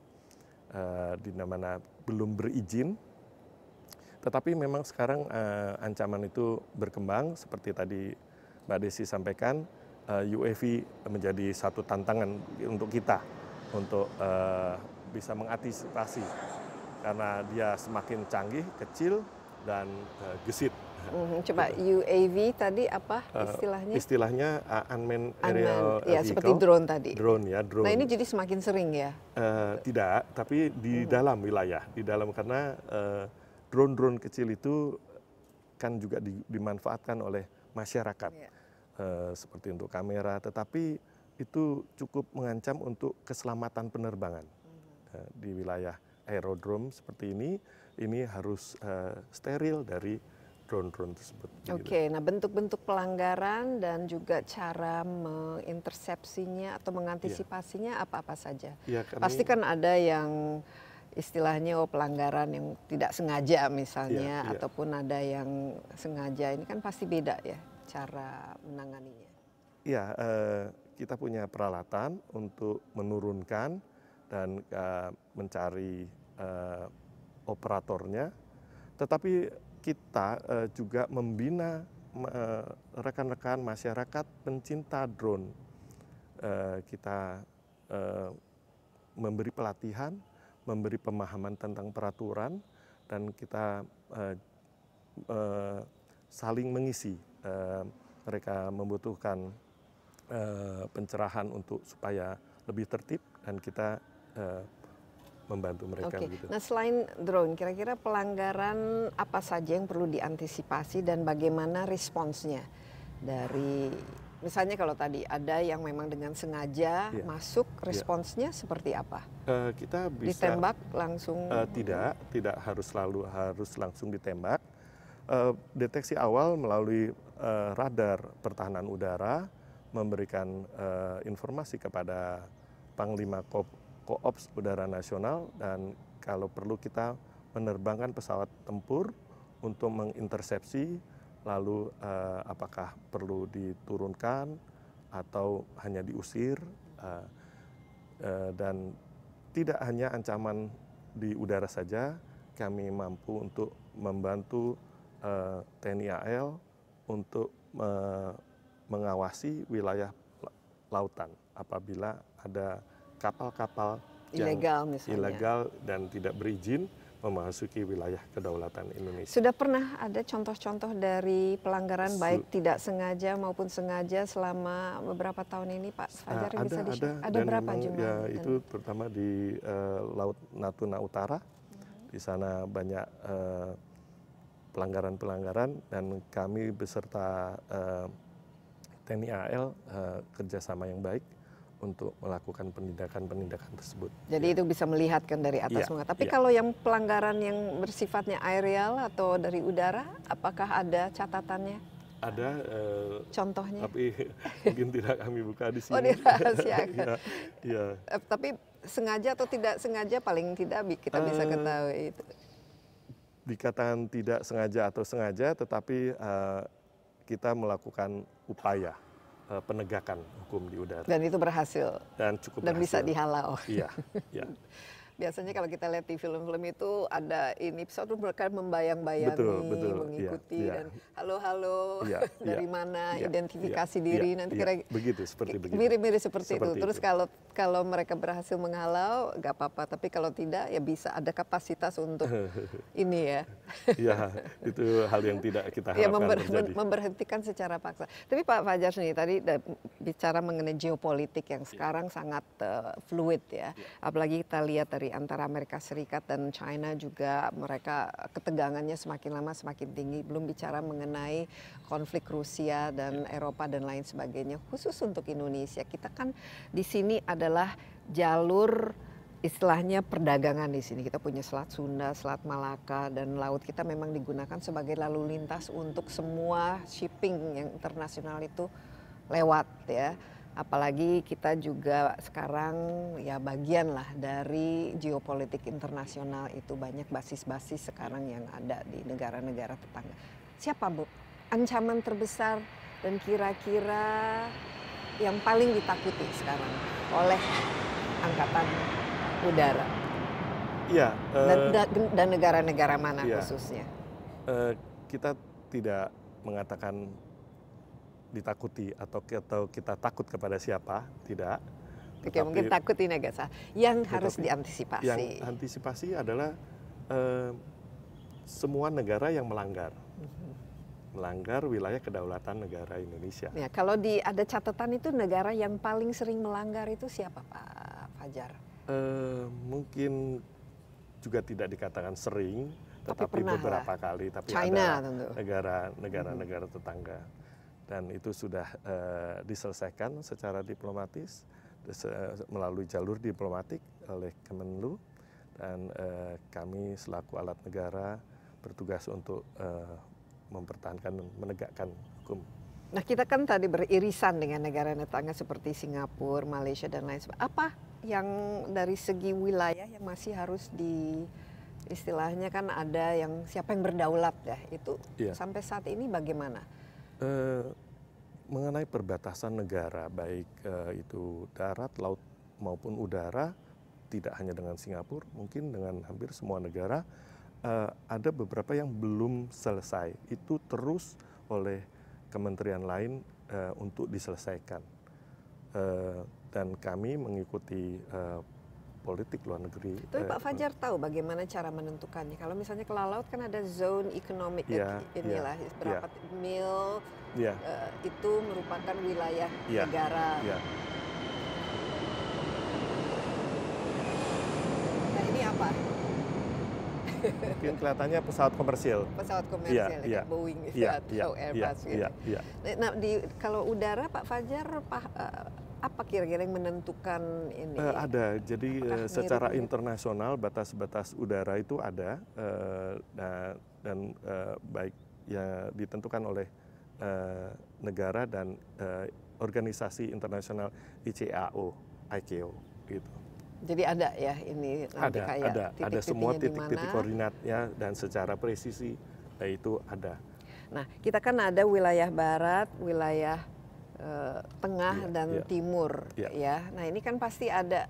uh, di mana belum berizin. Tetapi memang sekarang uh, ancaman itu berkembang seperti tadi Mbak Desi sampaikan uh, UAV menjadi satu tantangan untuk kita untuk uh, bisa mengantisipasi karena dia semakin canggih, kecil, dan uh, gesit.
Mhm, coba UAV tadi apa eh, istilahnya? Uh,
istilahnya uh, unmanned aerial unmanned, ya, seperti drone tadi. Drone ya, drone. Nah ini
jadi semakin sering ya?
Uh, tidak, tapi di hmm. dalam wilayah, di dalam karena drone drone-drone kecil itu kan juga di, dimanfaatkan oleh masyarakat yeah. Iya. uh, seperti untuk kamera, tetapi itu cukup mengancam untuk keselamatan penerbangan hmm uh, di wilayah aerodrome seperti ini ini harus uh, steril dari drone-drone tersebut. Oke, okay,
nah bentuk-bentuk pelanggaran dan juga cara mengintersepsinya atau mengantisipasinya iya. apa-apa yeah. saja. Yeah, kami... Pasti kan ada yang istilahnya oh pelanggaran yang tidak sengaja misalnya yeah, iya. ataupun ada yang sengaja ini kan pasti beda ya cara menanganinya.
Iya, eh, kita punya peralatan untuk menurunkan dan uh, mencari uh, operatornya, tetapi kita uh, juga membina rekan-rekan uh, masyarakat pencinta drone. Uh, kita uh, memberi pelatihan, memberi pemahaman tentang peraturan, dan kita uh, uh, saling mengisi. Uh, mereka membutuhkan uh, pencerahan untuk supaya lebih tertib dan kita Eh, membantu mereka. Okay. Gitu. Nah
selain drone, kira-kira pelanggaran apa saja yang perlu diantisipasi dan bagaimana responsnya
dari
misalnya kalau tadi ada yang memang dengan sengaja yeah. masuk, iya. responsnya yeah. seperti apa?
Uh, kita bisa ditembak
langsung? Uh,
tidak, tidak harus selalu harus langsung ditembak. Uh, deteksi awal melalui uh, radar pertahanan udara memberikan uh, informasi kepada Panglima Kop Koops Udara Nasional dan kalau perlu kita menerbangkan pesawat tempur untuk mengintersepsi lalu uh, apakah perlu diturunkan atau hanya diusir uh, uh, dan tidak hanya ancaman di udara saja kami mampu untuk membantu uh, TNI AL untuk uh, mengawasi wilayah lautan apabila ada kapal-kapal ilegal, yang ilegal dan tidak berizin memasuki wilayah kedaulatan Indonesia. Sudah
pernah ada contoh-contoh dari pelanggaran Su baik tidak sengaja maupun sengaja selama beberapa tahun ini Pak ah, Fajar uh, ada, bisa ada, ada berapa jumlah Ya, dan... itu
terutama di uh, Laut Natuna Utara. Di sana banyak eh, pelanggaran-pelanggaran uh, dan kami beserta uh, eh, TNI AL uh, kerjasama yang baik untuk melakukan penindakan-penindakan tersebut.
Jadi ya. itu bisa melihatkan dari atas ya, Tapi ya. kalau yang pelanggaran yang bersifatnya aerial atau dari udara, apakah ada catatannya?
Ada. Uh, Contohnya? Tapi mungkin tidak kami buka di sini. Oh dirahasiakan. ya, ya. Eh,
tapi sengaja atau tidak sengaja paling tidak kita bisa uh, ketahui itu.
Dikatakan tidak sengaja atau sengaja, tetapi uh, kita melakukan upaya Eh, penegakan hukum di udara. Dan itu berhasil. Dan cukup dan bisa dihalau. iya. iya.
biasanya kalau kita lihat di film-film itu ada ini pesawat itu mereka membayang-bayangi, iya, mengikuti yeah. dan halo-halo yeah, dari iya, mana, yeah, identifikasi yeah, diri yeah, nanti ya, kira
begitu seperti begitu. Mirip-mirip seperti, seperti itu. itu. Terus
kalau kalau mereka berhasil menghalau nggak apa-apa, tapi kalau tidak ya bisa ada kapasitas untuk ini ya.
ya, itu hal yang tidak kita ya, harapkan ya, member, terjadi.
Memberhentikan secara paksa. Tapi Pak Fajar sendiri tadi bicara mengenai geopolitik yang iya. sekarang yeah. sangat uh, fluid ya. ya. Apalagi kita lihat dari sendiri antara amerika serikat dan china juga mereka ketegangannya semakin lama semakin tinggi belum bicara mengenai konflik rusia dan eropa dan lain sebagainya khusus untuk indonesia kita kan di sini adalah jalur istilahnya perdagangan di sini. Kita punya Selat Sunda, Selat Malaka, dan laut kita memang digunakan sebagai lalu lintas untuk semua shipping yang internasional itu lewat ya apalagi kita juga sekarang ya bagian lah dari geopolitik internasional itu banyak basis basis sekarang yang ada di negara-negara tetangga siapa bu ancaman terbesar dan kira-kira yang paling ditakuti sekarang oleh angkatan udara
ya, uh, dan negara-negara mana ya, khususnya uh, kita tidak mengatakan ditakuti atau atau kita takut kepada siapa tidak Oke, Tetapi, mungkin takut
ini agak salah. Yang tetapi, harus diantisipasi. Yang
antisipasi adalah eh, semua negara yang melanggar, mhm. melanggar wilayah kedaulatan negara Indonesia. Ya,
kalau di ada catatan itu negara yang paling sering melanggar itu siapa, Pak Fajar?
Eh, mungkin juga tidak dikatakan sering, tapi tetapi beberapa lah. kali. Tapi China, ada negara-negara mhm. tetangga dan itu sudah uh, diselesaikan secara diplomatis eh, melalui jalur diplomatik oleh Kemenlu dan uh, kami selaku alat negara bertugas untuk uh, mempertahankan menegakkan hukum.
Nah kita kan tadi beririsan dengan negara tetangga seperti Singapura, Malaysia dan lain sebagainya. Apa yang dari segi wilayah yang masih harus di istilahnya kan ada yang siapa yang berdaulat ya itu yeah. sampai saat ini bagaimana?
Eh, mengenai perbatasan negara, baik eh, itu darat, laut, maupun udara, tidak hanya dengan Singapura, mungkin dengan hampir semua negara, eh, ada beberapa yang belum selesai. Itu terus oleh kementerian lain eh, untuk diselesaikan. Eh, dan kami mengikuti eh, politik luar negeri. Tapi Pak eh,
Fajar tahu bagaimana cara menentukannya. Kalau misalnya ke laut kan ada zone economic yeah, iya, iya, inilah yeah, berapa yeah. mil yeah. Iya. Uh, itu merupakan wilayah yeah, negara. Yeah. Nah ini apa?
Mungkin kelihatannya pesawat komersil.
Pesawat komersil, yeah, ya, yeah, Boeing yeah, atau Airbus. Gitu. Yeah, yeah, yeah. Nah di, kalau udara Pak Fajar pak, uh, eh, apa kira-kira yang menentukan ini? Uh,
ada, jadi uh, secara mirip internasional batas-batas udara itu ada uh, dan, dan uh, baik ya ditentukan oleh uh, negara dan uh, organisasi internasional ICAO, ICAO gitu.
Jadi ada ya ini ada, kayak ada, titik ada semua titik-titik
koordinatnya dan secara presisi itu ada.
Nah, kita kan ada wilayah barat, wilayah Eh, tengah iya, dan iya. timur iya. ya nah ini kan pasti ada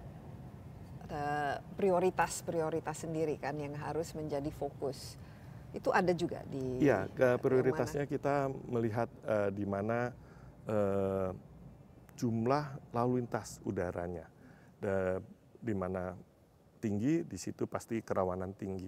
eh, prioritas prioritas sendiri kan yang harus menjadi fokus itu ada juga di ya prioritasnya
kita melihat uh, di mana uh, jumlah lalu lintas udaranya Uh, di mana tinggi di situ pasti kerawanan tinggi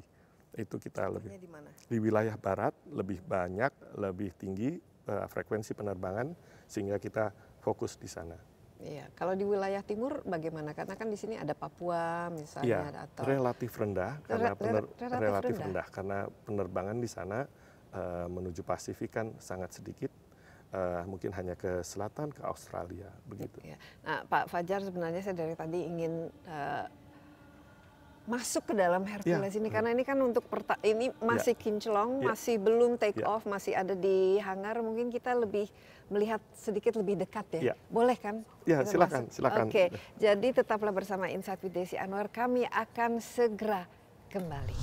itu kita lebih di, di wilayah barat lebih banyak lebih tinggi uh, frekuensi penerbangan sehingga kita fokus di sana.
Iya, kalau di wilayah timur bagaimana? Karena kan di sini ada Papua misalnya iya, atau relatif
rendah karena pener, relatif, relatif rendah. rendah karena penerbangan di sana uh, menuju Pasifik kan sangat sedikit. Uh, mungkin hanya ke selatan ke Australia begitu. Iya.
Nah, Pak Fajar sebenarnya saya dari tadi ingin uh, masuk ke dalam Hercules ya. ini karena ini kan untuk perta ini masih ya. kinclong, ya. masih belum take ya. off, masih ada di hangar. Mungkin kita lebih melihat sedikit lebih dekat ya. ya. Boleh kan? Ya, silakan, masuk. silakan. Oke, jadi tetaplah bersama Insight with Desi Anwar. Kami akan segera kembali.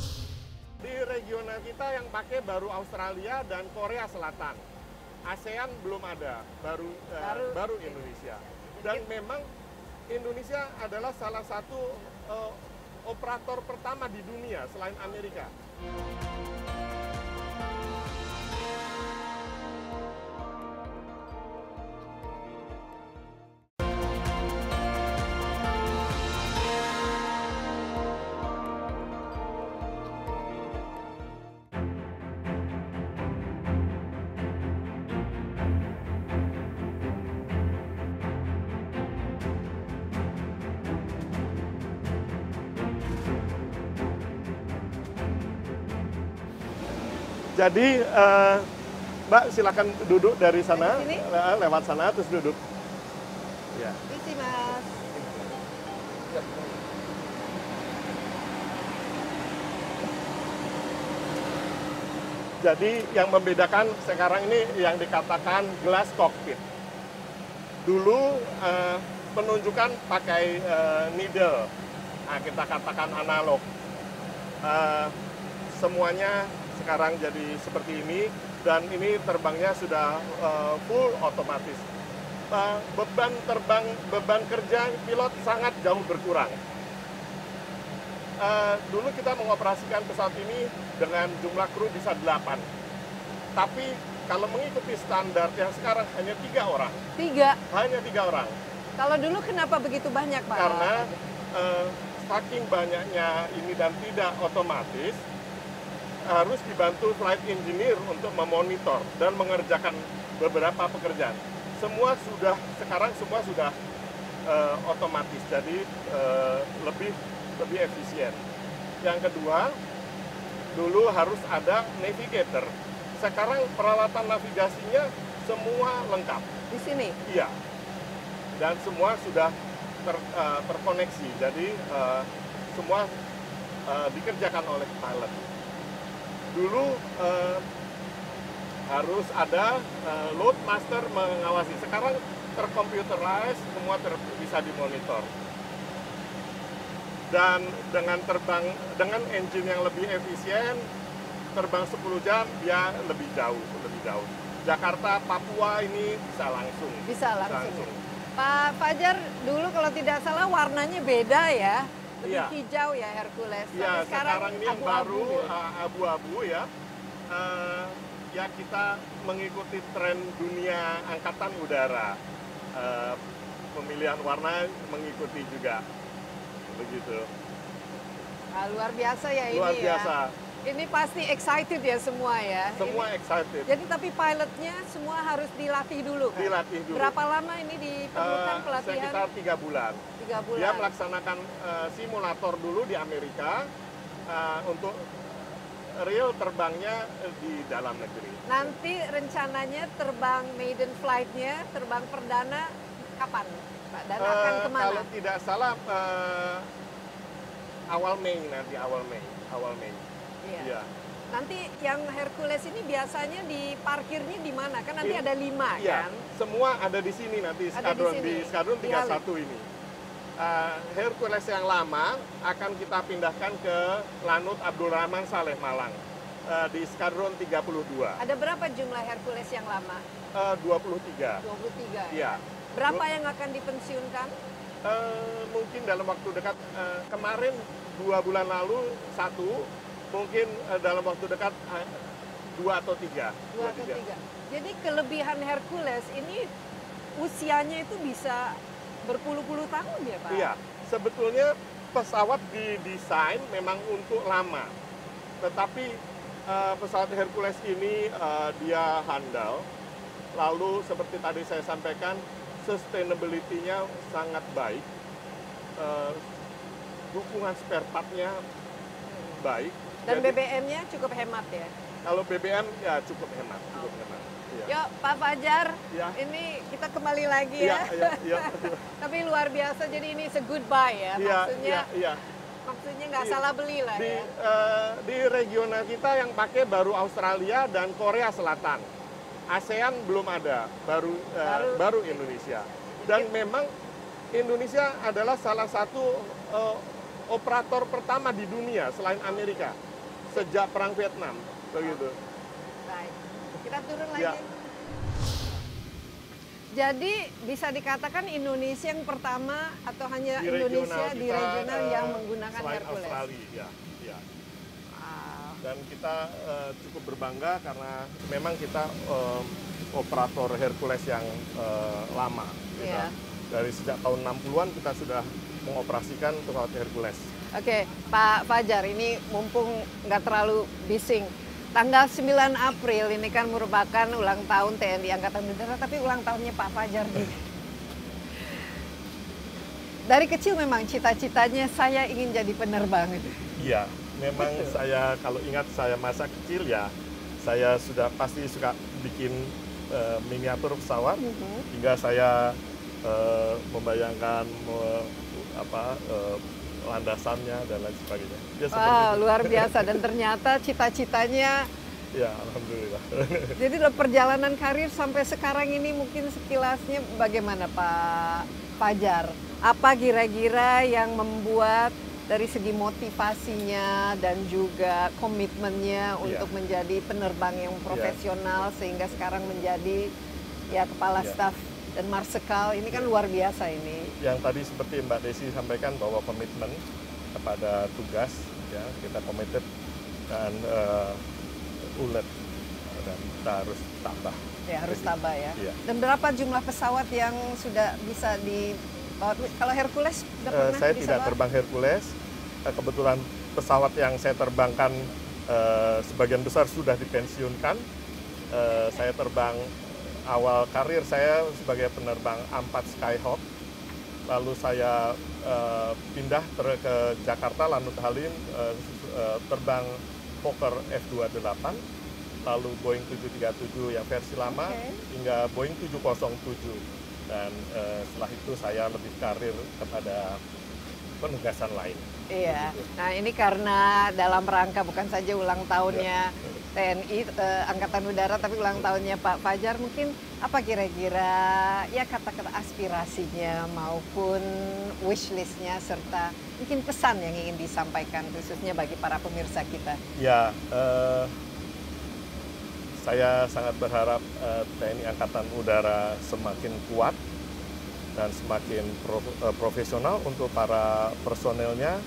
Di regional kita yang pakai baru Australia dan Korea Selatan. ASEAN belum ada, baru eh, baru, uh, baru Indonesia. Dan memang Indonesia adalah salah satu uh, operator pertama di dunia selain Amerika. Jadi uh, eh, Mbak silakan duduk dari sana, dari sini? Eh, eh, lewat sana terus duduk. Ya.
Isi Mas.
Jadi yang membedakan sekarang ini yang dikatakan glass cockpit. Dulu uh, penunjukan pakai uh, needle, nah, kita katakan analog. Uh, semuanya sekarang jadi seperti ini dan ini terbangnya sudah uh, full otomatis. Uh, beban terbang beban kerja pilot sangat jauh berkurang. Uh, dulu kita mengoperasikan pesawat ini dengan jumlah kru bisa 8. Tapi kalau mengikuti standar yang sekarang hanya tiga orang. Tiga. Hanya tiga orang.
Kalau dulu kenapa begitu banyak, Pak? Karena
uh, saking banyaknya ini dan tidak otomatis, harus dibantu flight engineer untuk memonitor dan mengerjakan beberapa pekerjaan. Semua sudah sekarang semua sudah uh, otomatis, jadi uh, lebih lebih efisien. Yang kedua, dulu harus ada navigator. Sekarang peralatan navigasinya semua lengkap. Di sini. Iya. Dan semua sudah ter, uh, terkoneksi, jadi uh, semua uh, dikerjakan oleh pilot dulu uh, harus ada uh, load master mengawasi. Sekarang terkomputerize, semua ter bisa dimonitor. Dan dengan terbang dengan engine yang lebih efisien, terbang 10 jam dia lebih jauh, lebih jauh. Jakarta, Papua ini bisa langsung. Bisa langsung. Bisa langsung.
Pak Fajar dulu kalau tidak salah warnanya beda ya. Iya. lebih ya. hijau ya Hercules. Iya, Tapi ya, sekarang, sekarang ini yang baru
abu-abu eh, ya. Uh, ya kita mengikuti tren dunia angkatan udara. Uh, pemilihan warna mengikuti juga. Begitu.
Nah, luar biasa ya luar ini ya. biasa. ya. Luar biasa. Ini pasti excited ya semua ya. Semua ini,
excited. Jadi
tapi pilotnya semua harus dilatih dulu.
Kan? Dilatih dulu. Berapa
lama ini diperlukan uh, pelatihan? Sekitar tiga bulan. Tiga bulan. Dia
melaksanakan uh, simulator dulu di Amerika uh, untuk real terbangnya di dalam negeri.
Nanti rencananya terbang maiden flight-nya, terbang perdana kapan? Dan uh, akan kemana? Kalau
tidak salah uh, awal Mei nanti awal Mei, awal Mei. Iya. iya.
Nanti yang Hercules ini biasanya diparkirnya di mana? Kan nanti In, iya. ada lima iya. kan?
Semua ada di sini nanti ada di, sini. di skadron 31 iya, di ini. Uh, Hercules yang lama akan kita pindahkan ke Lanut Abdurrahman Saleh Malang uh, di skadron 32.
Ada berapa jumlah Hercules yang lama?
Uh, 23.
23. Iya. Berapa yang akan dipensiunkan?
Uh, mungkin dalam waktu dekat uh, kemarin dua bulan lalu satu mungkin eh, dalam waktu dekat eh, dua atau tiga. Dua, dua
atau tiga. tiga. Jadi kelebihan Hercules ini
usianya
itu bisa berpuluh-puluh tahun ya Pak? Iya,
sebetulnya pesawat didesain memang untuk lama, tetapi uh, pesawat Hercules ini uh, dia handal, lalu seperti tadi saya sampaikan sustainability-nya sangat baik, uh, dukungan spare part-nya baik, dan BBM-nya
cukup hemat ya?
Kalau BBM ya cukup hemat, cukup oh. hemat. Ya. Yuk
Pak Fajar, ya. ini kita kembali lagi iya, ya. ya, ya, ya. Tapi luar biasa, jadi ini se goodbye ya, ya maksudnya. Ya, ya. Maksudnya nggak salah beli lah di, ya.
Uh, di regional kita yang pakai baru Australia dan Korea Selatan. ASEAN belum ada, baru uh, baru, Indonesia. Dan iya. memang Indonesia adalah salah satu uh, operator pertama di dunia selain Amerika sejak perang Vietnam begitu.
Baik. Kita turun lagi. Ya. Jadi bisa dikatakan Indonesia yang pertama atau hanya di Indonesia kita, di
regional uh, yang menggunakan Hercules. Australia, ya,
ya. Wow.
Dan kita uh, cukup berbangga karena memang kita um, operator Hercules yang uh, lama. Kita. Gitu. Iya. Yeah. Dari sejak tahun 60-an kita sudah mengoperasikan pesawat Hercules.
Oke, Pak Fajar, ini mumpung nggak terlalu bising. Tanggal 9 April ini kan merupakan ulang tahun TNI Angkatan Udara, tapi ulang tahunnya Pak Fajar nih. Dari kecil memang cita-citanya saya ingin jadi penerbang.
Iya, memang Betul. saya kalau ingat saya masa kecil ya, saya sudah pasti suka bikin uh, miniatur pesawat, mm -hmm. hingga saya uh, membayangkan uh, apa uh, landasannya dan lain sebagainya. Ya, wow, luar biasa
dan ternyata cita-citanya
Ya, alhamdulillah.
Jadi perjalanan karir sampai sekarang ini mungkin sekilasnya bagaimana Pak Pajar? Apa kira-kira yang membuat dari segi motivasinya dan juga komitmennya ya. untuk yeah. menjadi penerbang yang ya. profesional yeah. sehingga sekarang menjadi ya kepala yeah. staf dan marsikal ini kan luar biasa ini.
Yang tadi seperti Mbak Desi sampaikan bahwa komitmen kepada tugas ya kita committed dan uh, ulet dan kita harus tambah. Ya harus Jadi, tambah
ya. Iya. Dan berapa jumlah pesawat yang sudah bisa di kalau Hercules uh, saya Saya tidak terbang
Hercules. Eh, kebetulan pesawat yang saya terbangkan uh, sebagian besar sudah dipensiunkan. Uh, saya terbang awal karir saya sebagai penerbang Ampat Skyhawk. Lalu saya uh, pindah ter ke Jakarta Lanut Halim uh, uh, terbang Fokker F28 lalu Boeing 737 yang versi lama okay. hingga Boeing 707 dan uh, setelah itu saya lebih karir kepada penugasan lain.
Iya. iya nah ini karena dalam rangka bukan saja ulang tahunnya iya. TNI eh, Angkatan Udara tapi ulang tahunnya Pak Fajar mungkin apa kira-kira ya kata-kata aspirasinya maupun wish listnya serta mungkin pesan yang ingin disampaikan khususnya bagi para pemirsa kita.
Ya, eh, saya sangat berharap eh, TNI Angkatan Udara semakin kuat, dan semakin prof, uh, profesional untuk para personelnya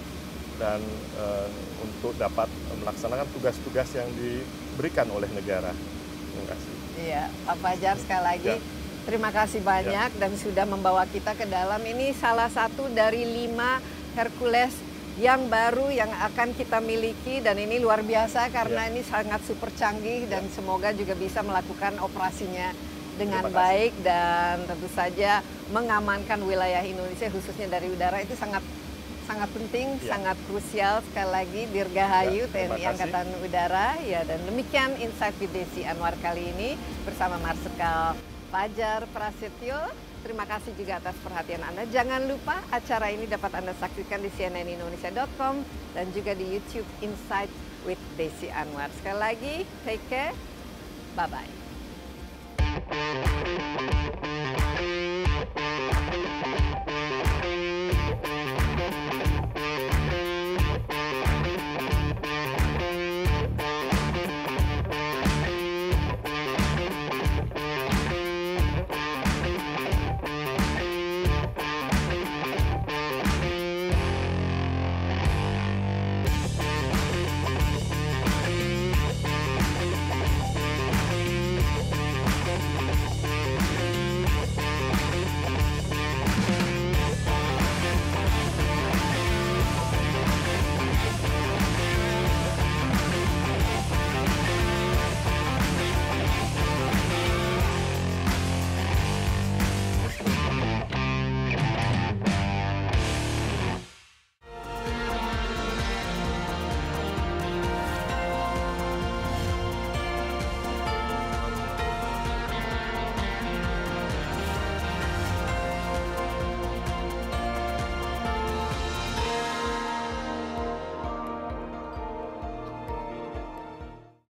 dan uh, untuk dapat melaksanakan tugas-tugas yang diberikan oleh negara. Terima kasih.
Iya, Pak Fajar sekali lagi. Ya. Terima kasih banyak ya. dan sudah membawa kita ke dalam. Ini salah satu dari lima Hercules yang baru yang akan kita miliki dan ini luar biasa karena ya. ini sangat super canggih dan ya. semoga juga bisa melakukan operasinya dengan baik dan tentu saja mengamankan wilayah Indonesia khususnya dari udara itu sangat sangat penting, ya. sangat krusial sekali lagi Dirgahayu ya, TNI Angkatan Udara. Ya dan demikian insight with Desi Anwar kali ini bersama Marsikal Fajar Prasetyo. Terima kasih juga atas perhatian Anda. Jangan lupa acara ini dapat Anda saksikan di cnnindonesia.com dan juga di YouTube Insight with Desi Anwar. Sekali lagi, take care. Bye-bye. Música